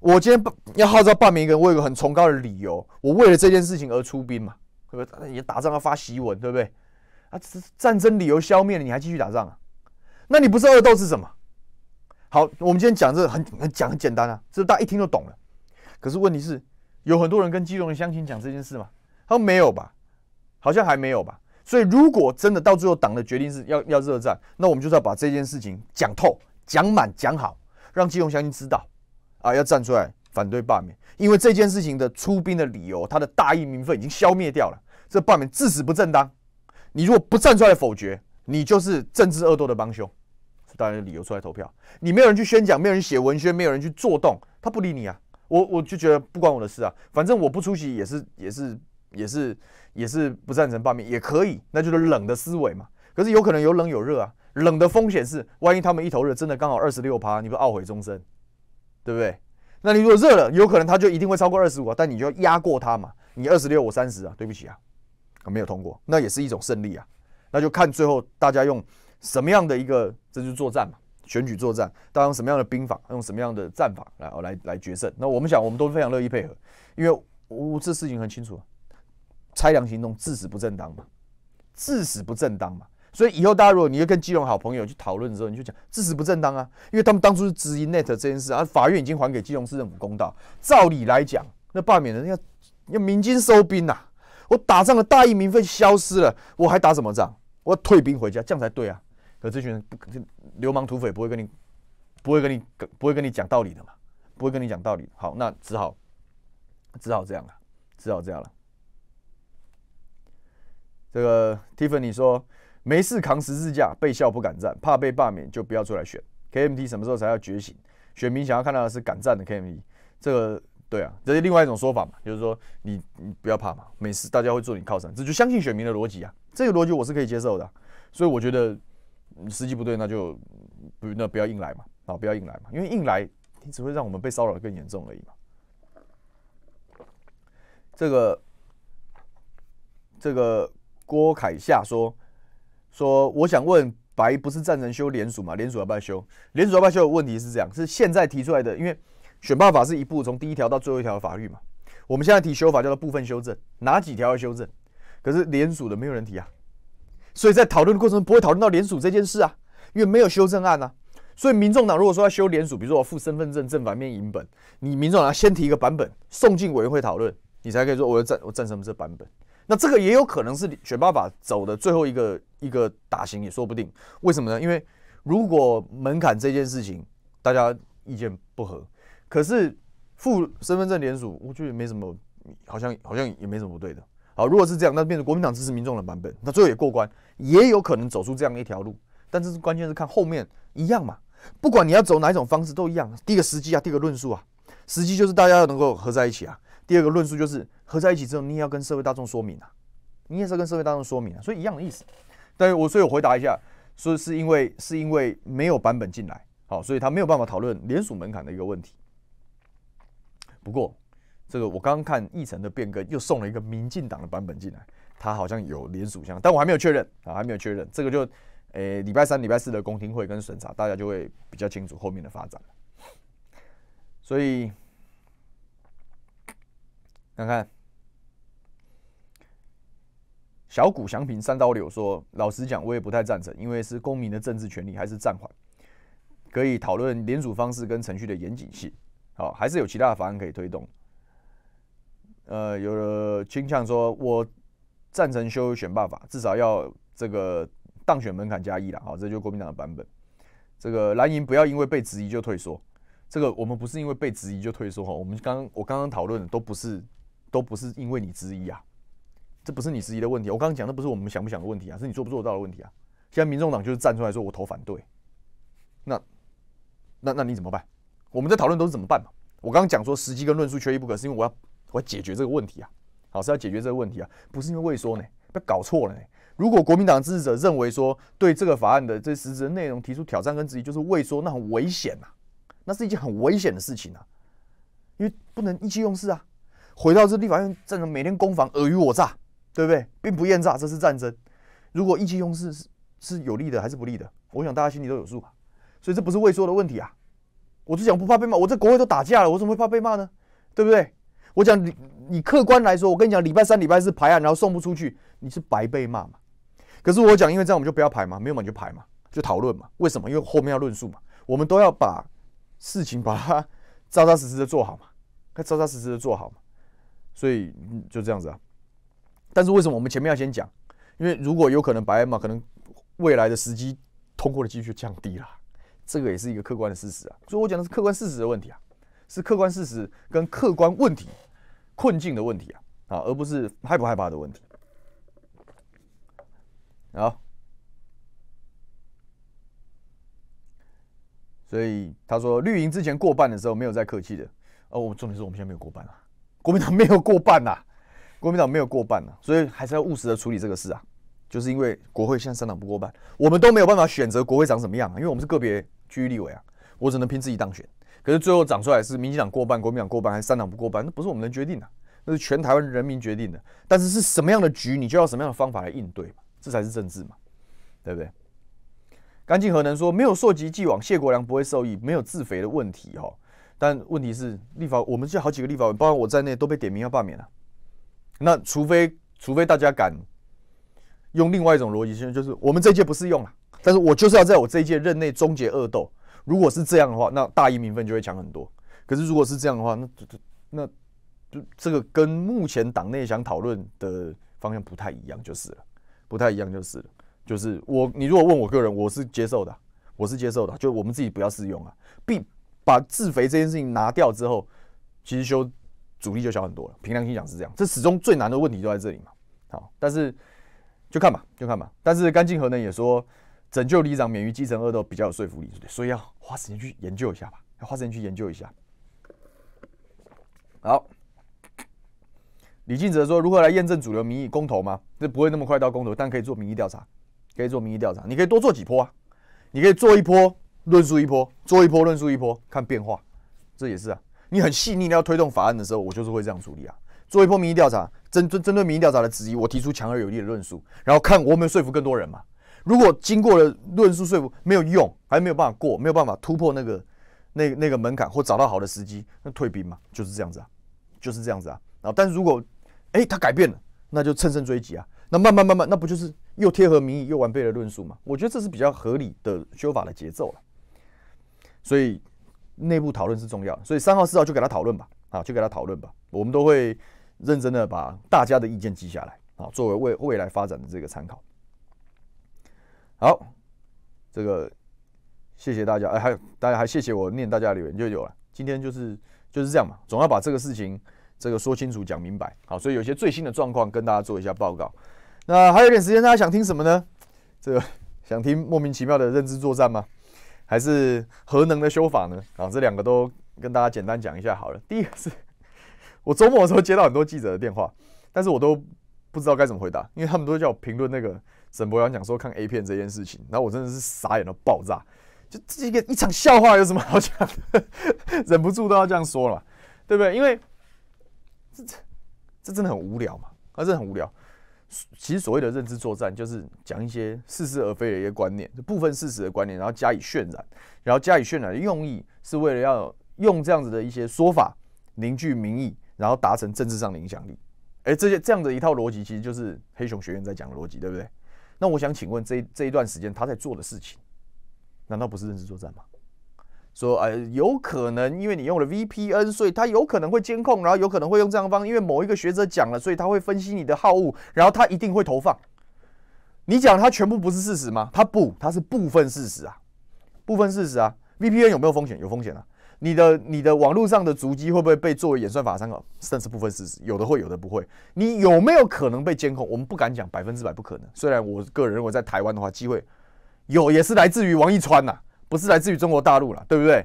[SPEAKER 1] 我今天要号召罢免一个人，我有个很崇高的理由，我为了这件事情而出兵嘛，对不对？也打仗要发檄文，对不对？啊，战争理由消灭了，你还继续打仗啊？那你不是恶斗是什么？好，我们今天讲这很很讲很简单啊，这大家一听就懂了。可是问题是，有很多人跟基隆的乡亲讲这件事嘛，他说没有吧，好像还没有吧。所以如果真的到最后党的决定是要要热战，那我们就是要把这件事情讲透、讲满、讲好，让基隆乡亲知道。啊，要站出来反对罢免，因为这件事情的出兵的理由，他的大义民愤已经消灭掉了。这罢免自始不正当，你如果不站出来否决，你就是政治恶斗的帮凶。当然理由出来投票，你没有人去宣讲，没有人写文宣，没有人去做动，他不理你啊。我我就觉得不关我的事啊，反正我不出席也是也是也是也是不赞成罢免也可以，那就是冷的思维嘛。可是有可能有冷有热啊，冷的风险是万一他们一头热，真的刚好二十六趴，你不懊悔终身？对不对？那你如果热了，有可能他就一定会超过二十五啊，但你就要压过他嘛。你二十六，我三十啊，对不起啊，没有通过，那也是一种胜利啊。那就看最后大家用什么样的一个，这就是作战嘛，选举作战，大家用什么样的兵法，用什么样的战法来来来决胜。那我们想，我们都非常乐意配合，因为我这事情很清楚，拆梁行动自始不正当嘛，自始不正当嘛。所以以后大家，如果你要跟基隆好朋友去讨论的时候，你就讲支持不正当啊，因为他们当初是知音 net 这件事啊，法院已经还给基隆市政府公道。照理来讲，那罢免人要要鸣金收兵呐，我打仗的大义民愤消失了，我还打什么仗？我退兵回家，这样才对啊。可这群人流氓土匪不会跟你不会跟你不会跟你讲道理的嘛，不会跟你讲道理。好，那只好只好这样了，只好这样了。这个 Tiffany 说。没事扛十字架，被笑不敢站，怕被罢免就不要出来选。KMT 什么时候才要觉醒？选民想要看到的是敢站的 KMT。这个对啊，这是另外一种说法嘛，就是说你你不要怕嘛，没事，大家会做你靠山。这就相信选民的逻辑啊，这个逻辑我是可以接受的。所以我觉得时机不对，那就不那不要硬来嘛，啊，不要硬来嘛，因为硬来你只会让我们被骚扰更严重而已嘛。这个这个郭凯夏说。说，我想问白不是赞成修联署嘛？联署要不要修，联署要不要修的问题是这样，是现在提出来的，因为选办法是一步从第一条到最后一条的法律嘛。我们现在提修法叫做部分修正，哪几条要修正？可是联署的没有人提啊，所以在讨论的过程不会讨论到联署这件事啊，因为没有修正案啊。所以民众党如果说要修联署，比如说我附身份证正反面影本，你民众党先提一个版本送进委员会讨论，你才可以说我要赞我赞成这版本。那这个也有可能是选爸爸走的最后一个一个打型也说不定，为什么呢？因为如果门槛这件事情大家意见不合，可是附身份证联署，我觉得也没什么，好像好像也没什么不对的。好，如果是这样，那变成国民党支持民众的版本，那最后也过关，也有可能走出这样一条路。但是关键是看后面一样嘛，不管你要走哪种方式都一样。第一个时机啊，第一个论述啊，时机就是大家能够合在一起啊。第二个论述就是合在一起之后，你也要跟社会大众说明啊，你也是跟社会大众说明啊，所以一样的意思。但我所以我回答一下，说是因为是因为没有版本进来，好，所以他没有办法讨论联署门槛的一个问题。不过这个我刚刚看议程的变更，又送了一个民进党的版本进来，他好像有联署箱，但我还没有确认啊，还没有确认。这个就，诶，礼拜三、礼拜四的公听会跟审查，大家就会比较清楚后面的发展所以。看看，小谷祥平三刀流说：“老实讲，我也不太赞成，因为是公民的政治权利，还是暂缓可以讨论联署方式跟程序的严谨性。好，还是有其他的法案可以推动。呃，有了倾向说，我赞成修选办法，至少要这个当选门槛加一了。好，这就是国民党的版本。这个蓝营不要因为被质疑就退缩。这个我们不是因为被质疑就退缩哈，我们刚我刚刚讨论的都不是。”都不是因为你质疑啊，这不是你质疑的问题。我刚刚讲，那不是我们想不想的问题啊，是你做不做到的问题啊。现在民众党就是站出来说我投反对，那，那那你怎么办？我们在讨论都是怎么办嘛。我刚刚讲说时机跟论述缺一不可，是因为我要我要解决这个问题啊。好是要解决这个问题啊，不是因为畏缩呢，不要搞错了。如果国民党支持者认为说对这个法案的这实质内容提出挑战跟质疑就是畏缩，那很危险呐，那是一件很危险的事情啊，因为不能意气用事啊。回到这立法院，真的每天攻防尔虞我诈，对不对？兵不厌诈，这是战争。如果意气用事是是有利的还是不利的？我想大家心里都有数吧。所以这不是畏缩的问题啊。我就讲不怕被骂，我在国会都打架了，我怎么会怕被骂呢？对不对？我讲你你客观来说，我跟你讲，礼拜三、礼拜四排案然后送不出去，你是白被骂嘛。可是我讲，因为这样我们就不要排嘛，没有嘛你就排嘛，就讨论嘛。为什么？因为后面要论述嘛。我们都要把事情把它扎扎实实的做好嘛，该扎扎实实的做好嘛。所以就这样子啊，但是为什么我们前面要先讲？因为如果有可能，白马可能未来的时机通过的几率就降低了，这个也是一个客观的事实啊。所以我讲的是客观事实的问题啊，是客观事实跟客观问题困境的问题啊啊，而不是害不害怕的问题。好，所以他说绿营之前过半的时候没有再客气的，而我们重点是我们现在没有过半啊。国民党没有过半呐，国民党没有过半呐，所以还是要务实的处理这个事啊。就是因为国会现在三党不过半，我们都没有办法选择国会长什么样啊，因为我们是个别区域立委啊，我只能拼自己当选。可是最后长出来是民进党过半，国民党过半，还是三党不过半，那不是我们能决定的，那是全台湾人民决定的。但是是什么样的局，你就要什么样的方法来应对嘛，这才是政治嘛，对不对？干净和能说没有溯及既往，谢国良不会受益，没有自肥的问题哈。但问题是，立法我们就好几个立法，包括我在内，都被点名要罢免了。那除非，除非大家敢用另外一种逻辑，现在就是我们这届不适用了。但是我就是要在我这一届任内终结恶斗。如果是这样的话，那大义民愤就会强很多。可是如果是这样的话，那这那就这个跟目前党内想讨论的方向不太一样，就是了，不太一样，就是了。就是我，你如果问我个人，我是接受的，我是接受的，就我们自己不要适用啊，并把自肥这件事情拿掉之后，其实修阻力就小很多了。平常心讲是这样，这始终最难的问题都在这里嘛。好，但是就看吧，就看吧。但是甘敬和呢也说，拯救里长免于基层恶斗比较有说服力，所以要花时间去研究一下吧。要花时间去研究一下。好，李进泽说，如何来验证主流民意？公投吗？这不会那么快到公投，但可以做民意调查，可以做民意调查。你可以多做几波啊，你可以做一波。论述一波，做一波论述一波，看变化，这也是啊。你很细腻，你要推动法案的时候，我就是会这样处理啊。做一波民意调查，针针针对民意调查的质疑，我提出强而有力的论述，然后看我有没有说服更多人嘛。如果经过了论述说服没有用，还没有办法过，没有办法突破那个那那个门槛或找到好的时机，那退兵嘛，就是这样子啊，就是这样子啊。然后，但是如果哎他改变了，那就乘胜追击啊。那慢慢慢慢，那不就是又贴合民意又完备的论述嘛？我觉得这是比较合理的修法的节奏了。所以内部讨论是重要，所以三号四号就给他讨论吧，啊，就给他讨论吧。我们都会认真的把大家的意见记下来，啊，作为未未来发展的这个参考。好，这个谢谢大家，哎，还有大家还谢谢我念大家留言就有了。今天就是就是这样嘛，总要把这个事情这个说清楚讲明白。好，所以有些最新的状况跟大家做一下报告。那还有点时间，大家想听什么呢？这个想听莫名其妙的认知作战吗？还是核能的修法呢？啊，这两个都跟大家简单讲一下好了。第一个是，我周末的时候接到很多记者的电话，但是我都不知道该怎么回答，因为他们都叫我评论那个沈博阳讲说看 A 片这件事情，那我真的是傻眼到爆炸，就这个一场笑话有什么好讲？的？忍不住都要这样说了，对不对？因为这这这真的很无聊嘛，啊，这很无聊。其实所谓的认知作战，就是讲一些似是而非的一些观念，部分事实的观念，然后加以渲染，然后加以渲染的用意，是为了要用这样子的一些说法凝聚民意，然后达成政治上的影响力。而这些这样的一套逻辑，其实就是黑熊学院在讲逻辑，对不对？那我想请问，这这一段时间他在做的事情，难道不是认知作战吗？说呃，有可能因为你用了 VPN，所以它有可能会监控，然后有可能会用这样方，因为某一个学者讲了，所以他会分析你的好恶，然后他一定会投放。你讲它全部不是事实吗？它不，它是部分事实啊，部分事实啊。VPN 有没有风险？有风险啊。你的你的网络上的足迹会不会被作为演算法参考？甚至部分事实，有的会，有的不会。你有没有可能被监控？我们不敢讲百分之百不可能。虽然我个人认为在台湾的话，机会有也是来自于王一川呐。不是来自于中国大陆了，对不对？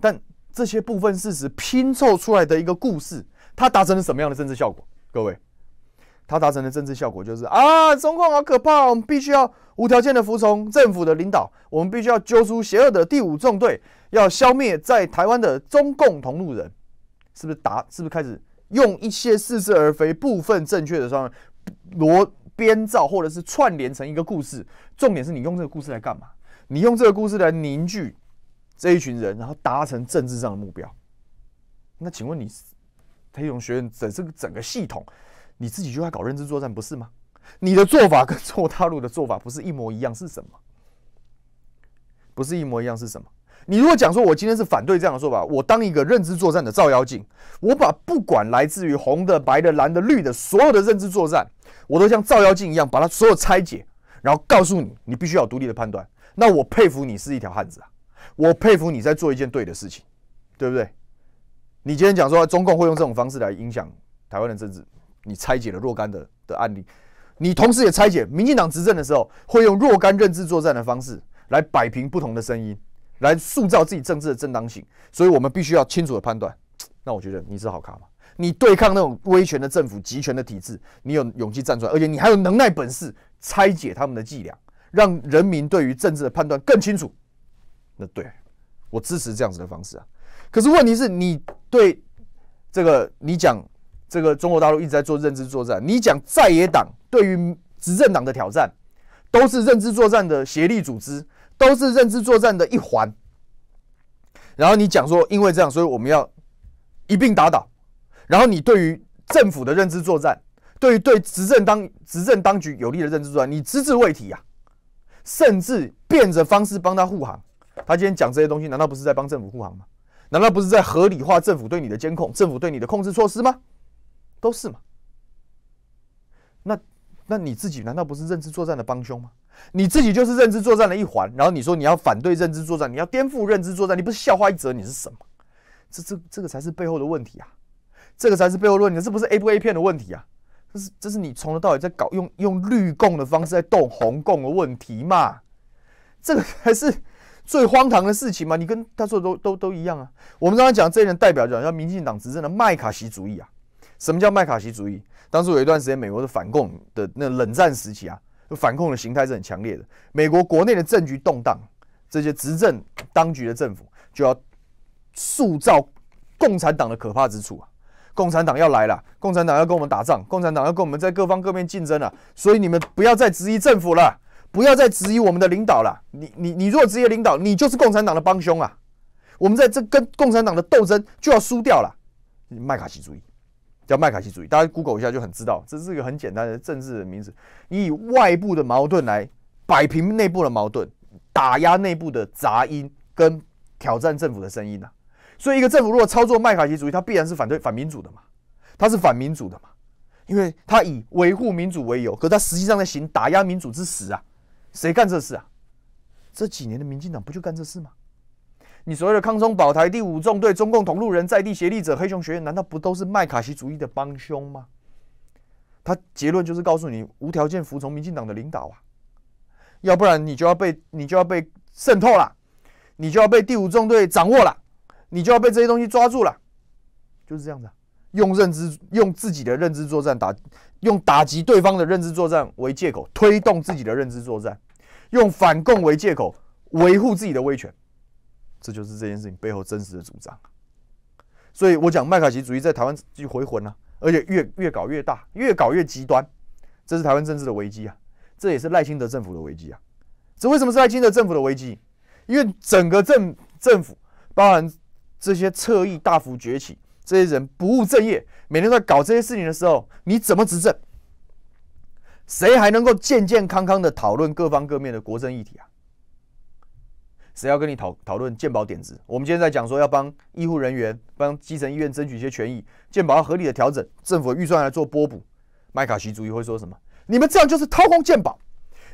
[SPEAKER 1] 但这些部分事实拼凑出来的一个故事，它达成了什么样的政治效果？各位，它达成的政治效果就是啊，中共好可怕，我们必须要无条件的服从政府的领导，我们必须要揪出邪恶的第五纵队，要消灭在台湾的中共同路人，是不是达？是不是开始用一些似是而非、部分正确的双罗编造，或者是串联成一个故事？重点是你用这个故事来干嘛？你用这个故事来凝聚这一群人，然后达成政治上的目标。那请问你黑熊学院整这个整个系统，你自己就在搞认知作战，不是吗？你的做法跟中国大陆的做法不是一模一样是什么？不是一模一样是什么？你如果讲说我今天是反对这样的做法，我当一个认知作战的照妖镜，我把不管来自于红的、白的、蓝的、绿的所有的认知作战，我都像照妖镜一样把它所有拆解，然后告诉你，你必须要独立的判断。那我佩服你是一条汉子啊！我佩服你在做一件对的事情，对不对？你今天讲说中共会用这种方式来影响台湾的政治，你拆解了若干的的案例，你同时也拆解民进党执政的时候会用若干认知作战的方式来摆平不同的声音，来塑造自己政治的正当性。所以我们必须要清楚的判断。那我觉得你是好咖嘛！你对抗那种威权的政府集权的体制，你有勇气站出来，而且你还有能耐本事拆解他们的伎俩。让人民对于政治的判断更清楚，那对我支持这样子的方式啊。可是问题是你对这个你讲这个中国大陆一直在做认知作战，你讲在野党对于执政党的挑战都是认知作战的协力组织，都是认知作战的一环。然后你讲说，因为这样，所以我们要一并打倒。然后你对于政府的认知作战，对于对执政当执政当局有利的认知作战，你只字未提啊。甚至变着方式帮他护航，他今天讲这些东西，难道不是在帮政府护航吗？难道不是在合理化政府对你的监控、政府对你的控制措施吗？都是嘛。那，那你自己难道不是认知作战的帮凶吗？你自己就是认知作战的一环。然后你说你要反对认知作战，你要颠覆认知作战，你不是笑话一则，你是什么？这这这个才是背后的问题啊！这个才是背后论点，是不是 A 不 A 片的问题啊？这是这是你从头到尾在搞用用绿共的方式在动红共的问题嘛？这个才是最荒唐的事情嘛？你跟他说的都都都一样啊！我们刚才讲这些人代表讲叫民进党执政的麦卡锡主义啊？什么叫麦卡锡主义？当初有一段时间美国的反共的那冷战时期啊，反共的形态是很强烈的。美国国内的政局动荡，这些执政当局的政府就要塑造共产党的可怕之处啊！共产党要来了，共产党要跟我们打仗，共产党要跟我们在各方各面竞争了，所以你们不要再质疑政府了，不要再质疑我们的领导了。你你你，如果质疑领导，你就是共产党的帮凶啊！我们在这跟共产党的斗争就要输掉了。麦卡锡主义，叫麦卡锡主义，大家 Google 一下就很知道，这是一个很简单的政治的名字。你以外部的矛盾来摆平内部的矛盾，打压内部的杂音跟挑战政府的声音呢？所以，一个政府如果操作麦卡锡主义，它必然是反对反民主的嘛？它是反民主的嘛？因为它以维护民主为由，可它实际上在行打压民主之实啊！谁干这事啊？这几年的民进党不就干这事吗？你所谓的“康中保台”、“第五纵队”、“中共同路人”、“在地协力者”、“黑熊学院”，难道不都是麦卡锡主义的帮凶吗？他结论就是告诉你：无条件服从民进党的领导啊，要不然你就要被你就要被渗透了，你就要被第五纵队掌握了。你就要被这些东西抓住了，就是这样子。用认知用自己的认知作战，打用打击对方的认知作战为借口，推动自己的认知作战，用反共为借口维护自己的威权，这就是这件事情背后真实的主张。所以我讲麦卡锡主义在台湾就回魂了，而且越越搞越大，越搞越极端，这是台湾政治的危机啊，这也是赖清德政府的危机啊。这为什么是赖清德政府的危机？因为整个政政府包含。这些侧翼大幅崛起，这些人不务正业，每天在搞这些事情的时候，你怎么执政？谁还能够健健康康的讨论各方各面的国政议题啊？谁要跟你讨讨论健保点子？我们今天在讲说要帮医护人员、帮基层医院争取一些权益，健保要合理的调整，政府预算来做拨补。麦卡锡主义会说什么？你们这样就是掏空健保，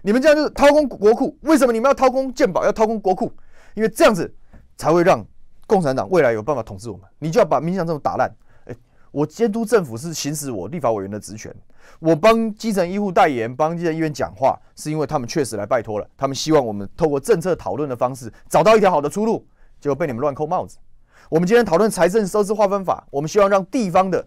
[SPEAKER 1] 你们这样就是掏空国库。为什么你们要掏空健保，要掏空国库？因为这样子才会让。共产党未来有办法统治我们，你就要把民党政府打烂。哎，我监督政府是行使我立法委员的职权，我帮基层医护代言，帮基层医院讲话，是因为他们确实来拜托了，他们希望我们透过政策讨论的方式找到一条好的出路，结果被你们乱扣帽子。我们今天讨论财政收支划分法，我们希望让地方的。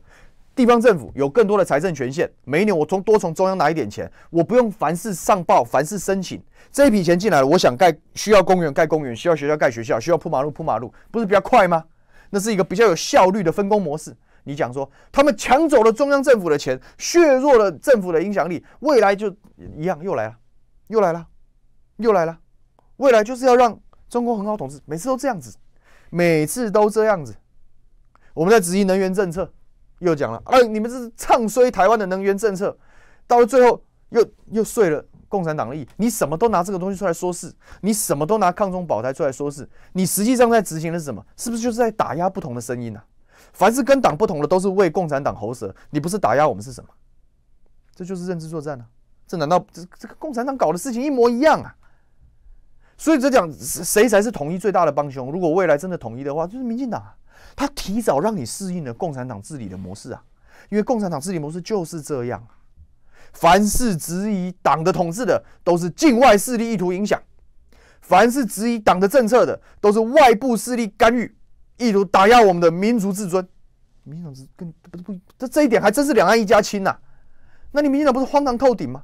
[SPEAKER 1] 地方政府有更多的财政权限，每一年我从多从中央拿一点钱，我不用凡事上报，凡事申请，这一笔钱进来了，我想盖需要公园盖公园，需要学校盖学校，需要铺马路铺马路，不是比较快吗？那是一个比较有效率的分工模式。你讲说他们抢走了中央政府的钱，削弱了政府的影响力，未来就一样又来了，又来了，又来了，未来就是要让中国很好统治，每次都这样子，每次都这样子，我们在执行能源政策。又讲了，哎，你们这是唱衰台湾的能源政策，到了最后又又碎了共产党的意。你什么都拿这个东西出来说事，你什么都拿抗中保台出来说事，你实际上在执行的是什么？是不是就是在打压不同的声音呢？凡是跟党不同的，都是为共产党喉舌。你不是打压我们是什么？这就是认知作战呢？这难道这这个共产党搞的事情一模一样啊？所以这讲谁才是统一最大的帮凶？如果未来真的统一的话，就是民进党。他提早让你适应了共产党治理的模式啊，因为共产党治理模式就是这样啊。凡是质疑党的统治的，都是境外势力意图影响；凡是质疑党的政策的，都是外部势力干预，意图打压我们的民族自尊。民进党是跟不不，这这一点还真是两岸一家亲呐。那你民进党不是荒唐透顶吗？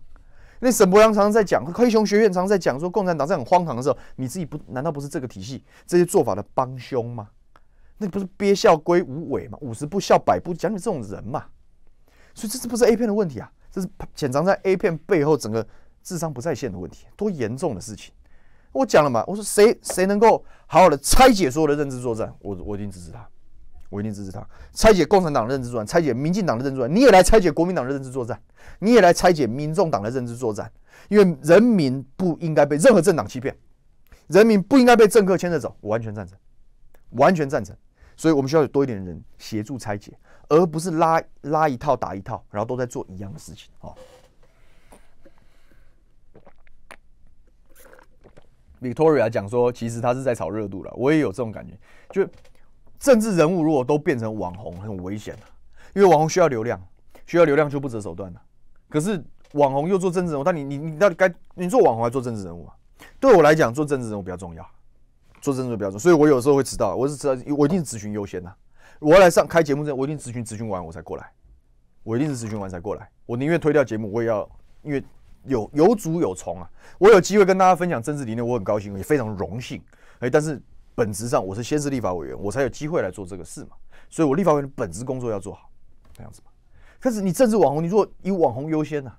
[SPEAKER 1] 那沈博阳常常在讲，黑熊学院常在讲说共产党在很荒唐的时候，你自己不难道不是这个体系这些做法的帮凶吗？那不是憋笑归无尾吗？五十步笑百步，讲你这种人嘛！所以这是不是 A 片的问题啊？这是潜藏在 A 片背后整个智商不在线的问题，多严重的事情！我讲了嘛，我说谁谁能够好好的拆解所有的认知作战，我我一定支持他，我一定支持他拆解共产党的认知作战，拆解民进党的认知作战，你也来拆解国民党的认知作战，你也来拆解民众党的认知作战，因为人民不应该被任何政党欺骗，人民不应该被政客牵着走，我完全赞成，完全赞成。所以我们需要有多一点人协助拆解，而不是拉拉一套打一套，然后都在做一样的事情。哦，Victoria 讲说，其实他是在炒热度了。我也有这种感觉，就政治人物如果都变成网红，很危险的，因为网红需要流量，需要流量就不择手段了。可是网红又做政治人物，那你你你到底该你做网红还是做政治人物啊？对我来讲，做政治人物比较重要。做政治的标准，所以我有时候会迟到。我是迟到，我一定是咨询优先呐。我要来上开节目之前，我一定咨询咨询完我才过来。我一定是咨询完才过来。我宁愿推掉节目，我也要因为有有主有从啊。我有机会跟大家分享政治理念，我很高兴，也非常荣幸。哎，但是本质上我是先是立法委员，我才有机会来做这个事嘛。所以我立法委员本职工作要做好，这样子嘛。但是你政治网红，你果以网红优先呐？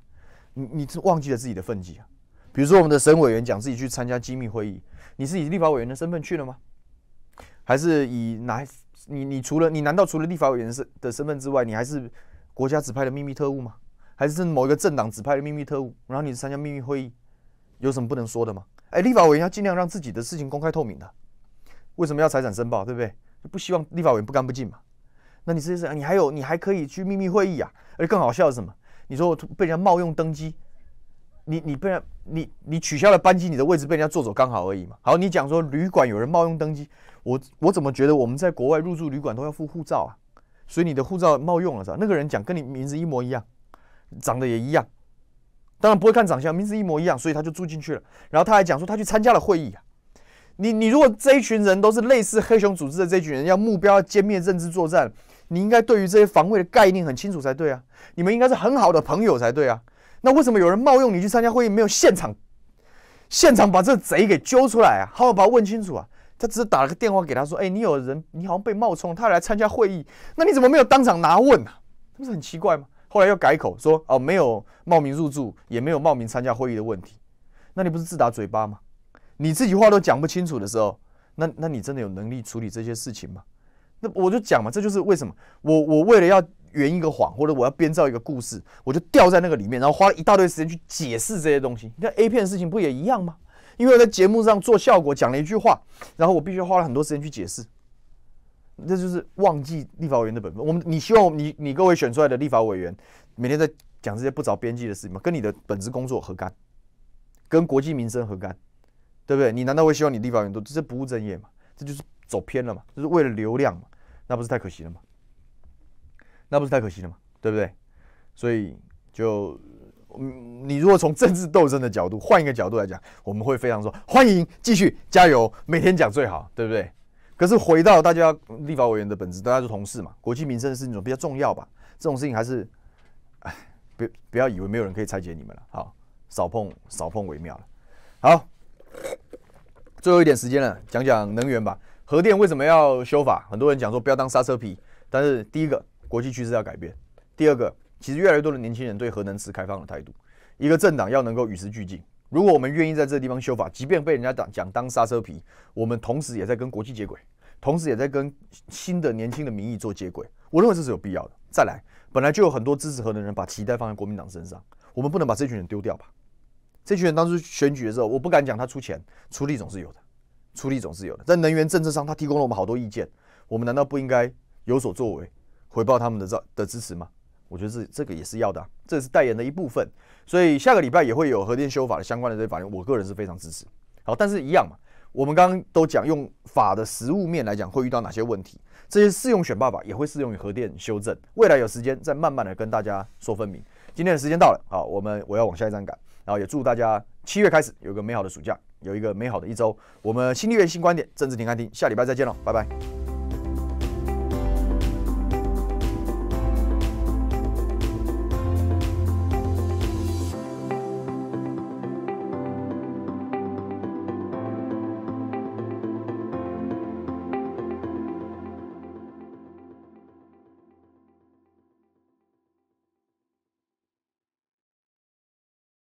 [SPEAKER 1] 你你忘记了自己的份级啊？比如说我们的省委员讲自己去参加机密会议。你是以立法委员的身份去了吗？还是以哪？你你除了你难道除了立法委员是的身份之外，你还是国家指派的秘密特务吗？还是某一个政党指派的秘密特务？然后你参加秘密会议，有什么不能说的吗？哎，立法委员要尽量让自己的事情公开透明的，为什么要财产申报，对不对？不希望立法委员不干不净嘛。那你这些事，你还有你还可以去秘密会议啊？而且更好笑是什么？你说我被人家冒用登机。你你不然你你取消了班机，你的位置被人家坐走刚好而已嘛。好，你讲说旅馆有人冒用登机，我我怎么觉得我们在国外入住旅馆都要付护照啊？所以你的护照冒用了，是吧？那个人讲跟你名字一模一样，长得也一样，当然不会看长相，名字一模一样，所以他就住进去了。然后他还讲说他去参加了会议啊。你你如果这一群人都是类似黑熊组织的这群人，要目标歼灭认知作战，你应该对于这些防卫的概念很清楚才对啊。你们应该是很好的朋友才对啊。那为什么有人冒用你去参加会议？没有现场，现场把这贼给揪出来啊！好好把问清楚啊！他只是打了个电话给他说：“哎，你有人，你好像被冒充，他来参加会议。”那你怎么没有当场拿问呢？不是很奇怪吗？后来又改口说：“哦，没有冒名入住，也没有冒名参加会议的问题。”那你不是自打嘴巴吗？你自己话都讲不清楚的时候，那那你真的有能力处理这些事情吗？那我就讲嘛，这就是为什么我我为了要。圆一个谎，或者我要编造一个故事，我就掉在那个里面，然后花了一大堆时间去解释这些东西。你看 A 片的事情不也一样吗？因为在节目上做效果，讲了一句话，然后我必须花了很多时间去解释，这就是忘记立法委员的本分。我们，你希望你你各位选出来的立法委员每天在讲这些不着边际的事情吗？跟你的本职工作何干？跟国际民生何干？对不对？你难道会希望你立法委员都只是不务正业嘛？这就是走偏了嘛？就是为了流量嘛？那不是太可惜了吗？那不是太可惜了吗？对不对？所以就，你如果从政治斗争的角度，换一个角度来讲，我们会非常说欢迎继续加油，每天讲最好，对不对？可是回到大家立法委员的本质，大家是同事嘛，国计民生的事情比较重要吧？这种事情还是，哎，不不要以为没有人可以拆解你们了，好，少碰少碰为妙了。好，最后一点时间了，讲讲能源吧。核电为什么要修法？很多人讲说不要当刹车皮，但是第一个。国际趋势要改变。第二个，其实越来越多的年轻人对核能持开放的态度。一个政党要能够与时俱进。如果我们愿意在这个地方修法，即便被人家讲讲当刹车皮，我们同时也在跟国际接轨，同时也在跟新的年轻的民意做接轨。我认为这是有必要的。再来，本来就有很多支持核能的人把期待放在国民党身上，我们不能把这群人丢掉吧？这群人当初选举的时候，我不敢讲他出钱出力总是有的，出力总是有的。在能源政策上，他提供了我们好多意见，我们难道不应该有所作为？回报他们的照的支持吗？我觉得这这个也是要的，这是代言的一部分。所以下个礼拜也会有核电修法的相关的这些法应，我个人是非常支持。好，但是一样嘛，我们刚刚都讲用法的实物面来讲会遇到哪些问题，这些适用选办法也会适用于核电修正。未来有时间再慢慢的跟大家说分明。今天的时间到了，好，我们我要往下一站赶，然后也祝大家七月开始有个美好的暑假，有一个美好的一周。我们新立院新观点政治庭看听，下礼拜再见喽，拜拜。